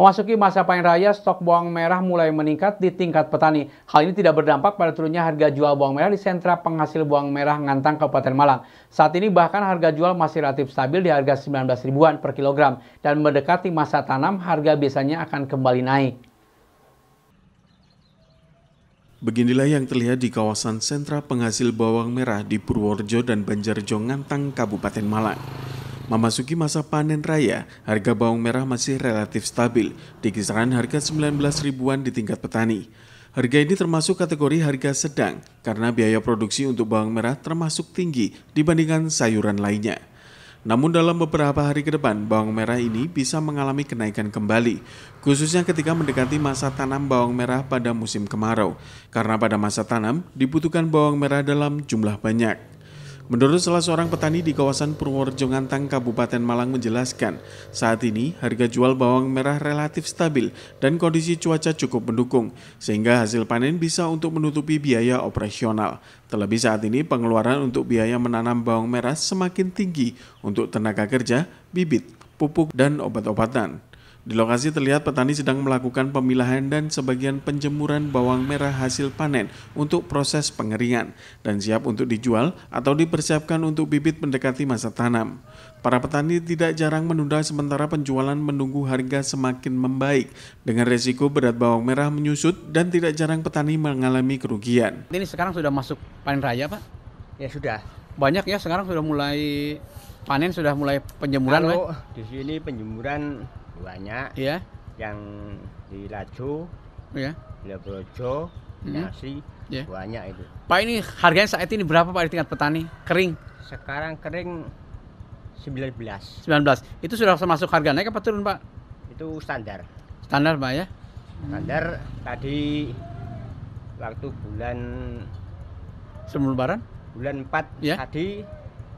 Memasuki masa panen raya, stok bawang merah mulai meningkat di tingkat petani. Hal ini tidak berdampak pada turunnya harga jual bawang merah di sentra penghasil bawang merah Ngantang, Kabupaten Malang. Saat ini bahkan harga jual masih relatif stabil di harga 19 ribuan per kilogram dan mendekati masa tanam harga biasanya akan kembali naik. Beginilah yang terlihat di kawasan sentra penghasil bawang merah di Purworejo dan Banjarjo Ngantang, Kabupaten Malang. Memasuki masa panen raya, harga bawang merah masih relatif stabil, di kisaran harga 19 ribuan di tingkat petani. Harga ini termasuk kategori harga sedang karena biaya produksi untuk bawang merah termasuk tinggi dibandingkan sayuran lainnya. Namun dalam beberapa hari ke depan, bawang merah ini bisa mengalami kenaikan kembali, khususnya ketika mendekati masa tanam bawang merah pada musim kemarau, karena pada masa tanam dibutuhkan bawang merah dalam jumlah banyak. Menurut salah seorang petani di kawasan Purworejo Ngantang, Kabupaten Malang menjelaskan, saat ini harga jual bawang merah relatif stabil dan kondisi cuaca cukup mendukung, sehingga hasil panen bisa untuk menutupi biaya operasional. Terlebih saat ini pengeluaran untuk biaya menanam bawang merah semakin tinggi untuk tenaga kerja, bibit, pupuk, dan obat-obatan. Di lokasi terlihat petani sedang melakukan pemilahan dan sebagian penjemuran bawang merah hasil panen untuk proses pengeringan dan siap untuk dijual atau dipersiapkan untuk bibit mendekati masa tanam. Para petani tidak jarang menunda sementara penjualan menunggu harga semakin membaik dengan resiko berat bawang merah menyusut dan tidak jarang petani mengalami kerugian. Ini sekarang sudah masuk panen raya, Pak? Ya sudah. Banyak ya sekarang sudah mulai panen sudah mulai penjemuran, Kalau di sini penjemuran banyak ya yang di Laju ya di Brojo hmm. Nasi iya. banyak itu Pak ini harganya saat ini berapa Pak di tingkat petani kering sekarang kering 19 19 itu sudah termasuk harga naik apa turun Pak itu standar standar Pak ya standar hmm. tadi waktu bulan sebelum lebaran bulan 4 ya. tadi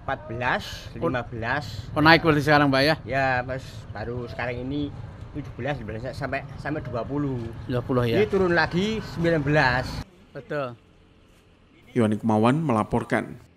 14, 15. Oh, naik berarti sekarang, Mbak ya? Ya, Mas. Baru sekarang ini 17, 19 sampai sampai 20. 20 ya. Ini turun lagi 19. Betul. Yoni Kumawan melaporkan.